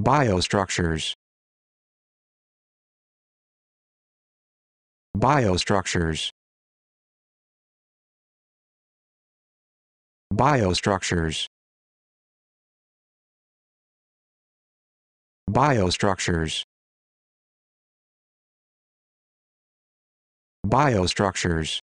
Biostructures Biostructures Biostructures Biostructures Biostructures